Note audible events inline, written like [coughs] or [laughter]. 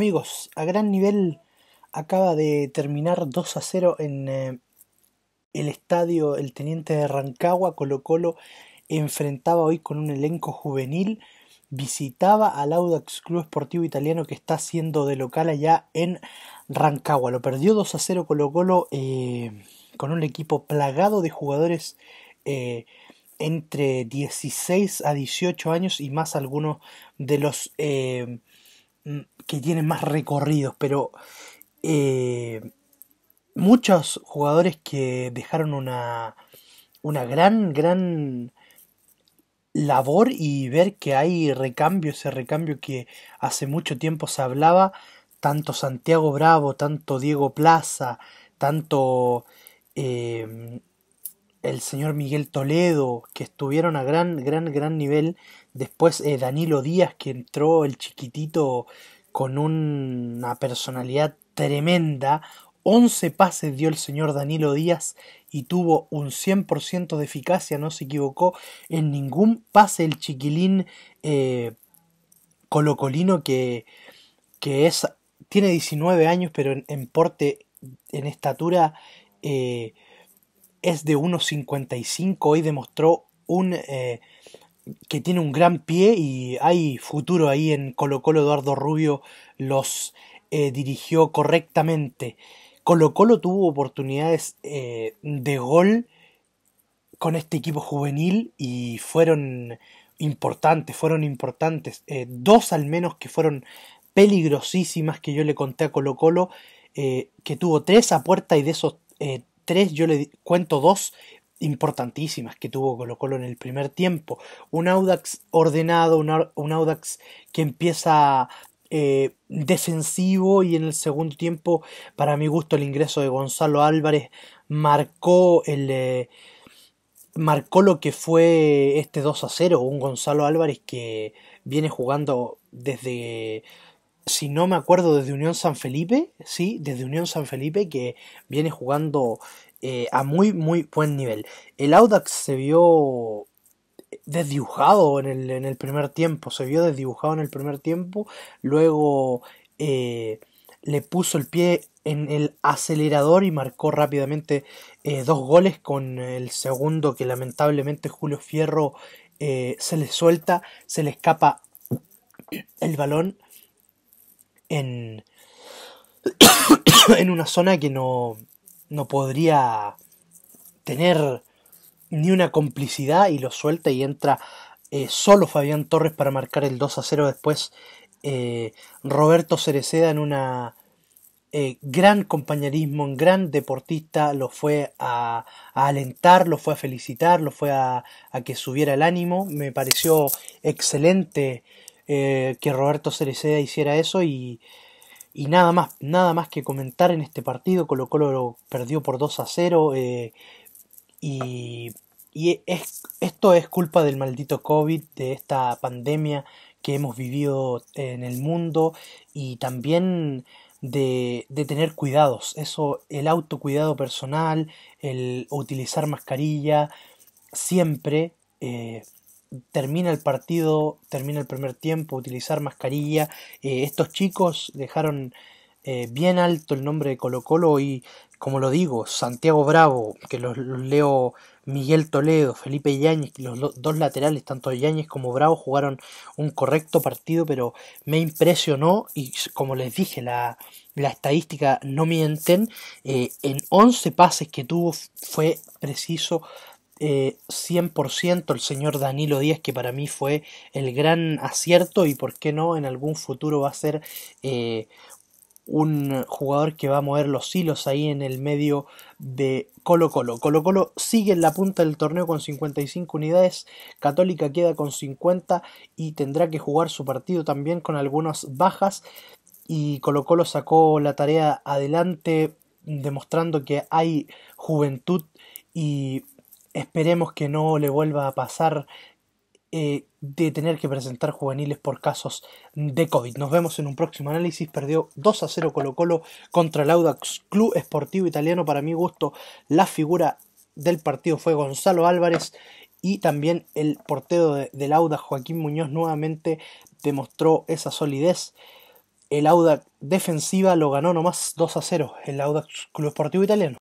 Amigos, a gran nivel acaba de terminar 2 a 0 en eh, el estadio El Teniente de Rancagua. Colo Colo enfrentaba hoy con un elenco juvenil. Visitaba al Audax Club Esportivo Italiano que está siendo de local allá en Rancagua. Lo perdió 2 a 0 Colo Colo eh, con un equipo plagado de jugadores eh, entre 16 a 18 años y más algunos de los Mm, que tienen más recorridos, pero eh, muchos jugadores que dejaron una, una gran, gran labor y ver que hay recambio, ese recambio que hace mucho tiempo se hablaba, tanto Santiago Bravo, tanto Diego Plaza, tanto eh, el señor Miguel Toledo, que estuvieron a gran, gran, gran nivel Después eh, Danilo Díaz, que entró el chiquitito con una personalidad tremenda. 11 pases dio el señor Danilo Díaz y tuvo un 100% de eficacia, no se equivocó en ningún pase el chiquilín eh, colocolino que, que es, tiene 19 años pero en, porte, en estatura eh, es de 1,55 y demostró un, que tiene un gran pie y hay futuro ahí en Colo Colo. Eduardo Rubio los eh, dirigió correctamente. Colo Colo tuvo oportunidades eh, de gol con este equipo juvenil y fueron importantes, fueron importantes. Eh, dos al menos que fueron peligrosísimas que yo le conté a Colo Colo, que tuvo tres a puerta y de esos tres yo le cuento dos importantísimas que tuvo Colo Colo en el primer tiempo. Un Audax ordenado, un, Audax que empieza eh, defensivo y en el segundo tiempo, para mi gusto, el ingreso de Gonzalo Álvarez marcó el... Eh, marcó lo que fue este 2 a 0, un Gonzalo Álvarez que viene jugando desde, si no me acuerdo, desde Unión San Felipe, sí, desde Unión San Felipe, que viene jugando eh, a muy, muy buen nivel. El Audax se vio desdibujado en el, primer tiempo, se vio desdibujado en el primer tiempo, luego eh, le puso el pie en el acelerador y marcó rápidamente eh, dos goles con el segundo que lamentablemente Julio Fierro se le suelta, se le escapa el balón en, [coughs] en una zona que no, no podría tener ni una complicidad y lo suelta y entra eh, solo Fabián Torres para marcar el 2 a 0 después eh, Roberto Cereceda en una eh, gran compañerismo, en gran deportista, lo fue a, a alentar, lo fue a felicitar, lo fue a, a que subiera el ánimo. Me pareció excelente que Roberto Cereceda hiciera eso y y nada más, nada más que comentar en este partido. Colo Colo lo perdió por 2 a 0. Eh, y, y es, esto es culpa del maldito COVID, de esta pandemia que hemos vivido en el mundo. Y también de, tener cuidados. Eso, el autocuidado personal, el utilizar mascarilla, siempre. Eh, termina el partido, termina el primer tiempo, utilizar mascarilla. Eh, estos chicos dejaron eh, bien alto el nombre de Colo Colo y, como lo digo, Santiago Bravo, que los, leo Miguel Toledo, Felipe Yáñez, los dos laterales, tanto Yáñez como Bravo, jugaron un correcto partido, pero me impresionó y, como les dije, la, la estadística no mienten. Eh, en 11 pases que tuvo fue preciso 100% eh, el señor Danilo Díaz, que para mí fue el gran acierto y por qué no en algún futuro va a ser eh, un jugador que va a mover los hilos ahí en el medio de Colo Colo. Colo Colo sigue en la punta del torneo con 55 unidades, Católica queda con 50 y tendrá que jugar su partido también con algunas bajas. Y Colo Colo sacó la tarea adelante demostrando que hay juventud y Esperemos que no le vuelva a pasar eh, de tener que presentar juveniles por casos de COVID. Nos vemos en un próximo análisis. Perdió 2 a 0 Colo Colo contra el Audax Club Esportivo Italiano. Para mi gusto, la figura del partido fue Gonzalo Álvarez y también el portero del Audax, Joaquín Muñoz, nuevamente demostró esa solidez. El Audax defensiva lo ganó nomás 2 a 0 el Audax Club Esportivo Italiano.